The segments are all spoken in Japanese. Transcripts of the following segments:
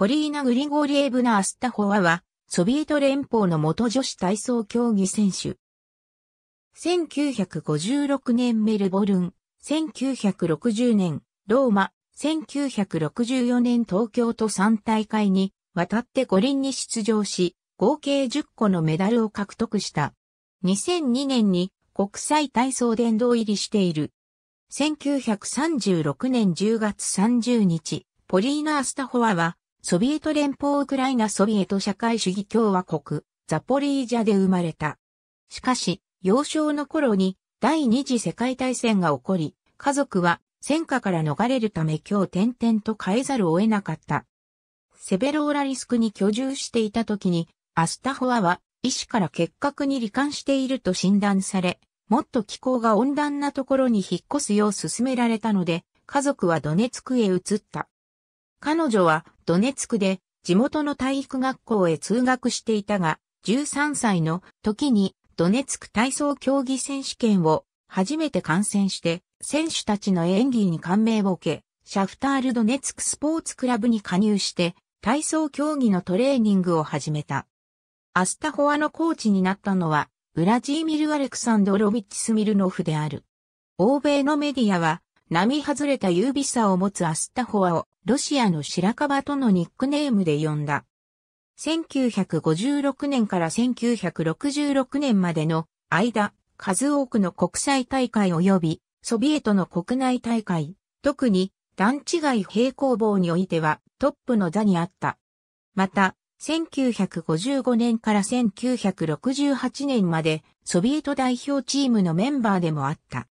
ポリーナ・グリゴリエブナ・アスタホワは、ソビエト連邦の元女子体操競技選手。1956年メルボルン、1960年ローマ、1964年東京と3大会に渡って五輪に出場し、合計10個のメダルを獲得した。2002年に国際体操殿堂入りしている。1936年10月30日、ポリーナ・アスタホワはソビエト連邦ウクライナソビエト社会主義共和国、ザポリージャで生まれた。しかし、幼少の頃に第二次世界大戦が起こり、家族は戦火から逃れるため今日転々と変えざるを得なかった。セベローラリスクに居住していた時に、アスタホアは医師から結核に罹患していると診断され、もっと気候が温暖なところに引っ越すよう勧められたので、家族はドネツクへ移った。彼女はドネツクで地元の体育学校へ通学していたが、13歳の時にドネツク体操競技選手権を初めて観戦して、選手たちの演技に感銘を受け、シャフタールドネツクスポーツクラブに加入して、体操競技のトレーニングを始めた。アスタホアのコーチになったのは、ウラジーミル・アレクサンドロビッチ・スミルノフである。欧米のメディアは、波外れた優美さを持つアスタホアをロシアの白樺とのニックネームで呼んだ。1956年から1966年までの間、数多くの国際大会及びソビエトの国内大会、特に段違い平行棒においてはトップの座にあった。また、1955年から1968年までソビエト代表チームのメンバーでもあった。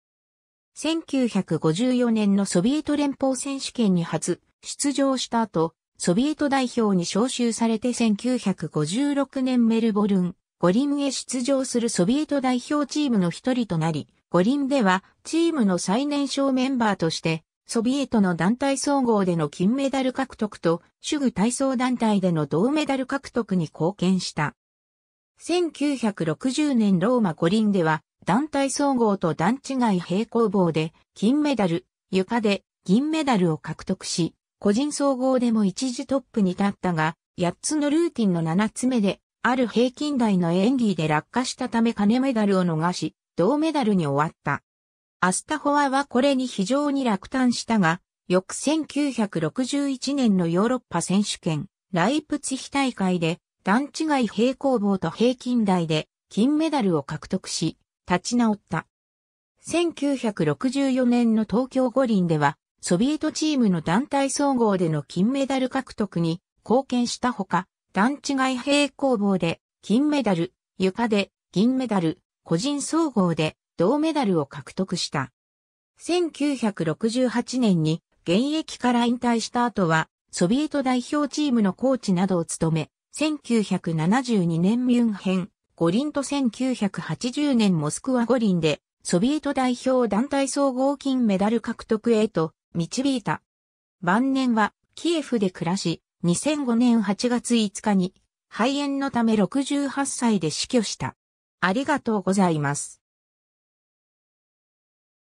1954年のソビエト連邦選手権に初出場した後、ソビエト代表に招集されて1956年メルボルン、五輪へ出場するソビエト代表チームの一人となり、五輪ではチームの最年少メンバーとして、ソビエトの団体総合での金メダル獲得と、主具体操団体での銅メダル獲得に貢献した。1960年ローマ五輪では、団体総合と段違い平行棒で、金メダル、床で銀メダルを獲得し、個人総合でも一時トップに立ったが、8つのルーティンの7つ目で、ある平均台の演技で落下したため金メダルを逃し、銅メダルに終わった。アスタホワはこれに非常に落胆したが、翌1961年のヨーロッパ選手権、ライプツヒ大会で、段違い平行棒と平均台で金メダルを獲得し、立ち直った。1964年の東京五輪では、ソビエトチームの団体総合での金メダル獲得に貢献したほか、段違い平行棒で金メダル、床で銀メダル、個人総合で銅メダルを獲得した。1968年に現役から引退した後は、ソビエト代表チームのコーチなどを務め、1972年ミュンヘン、五輪と1980年モスクワ五輪で、ソビエト代表団体総合金メダル獲得へと導いた。晩年はキエフで暮らし、2005年8月5日に肺炎のため68歳で死去した。ありがとうございます。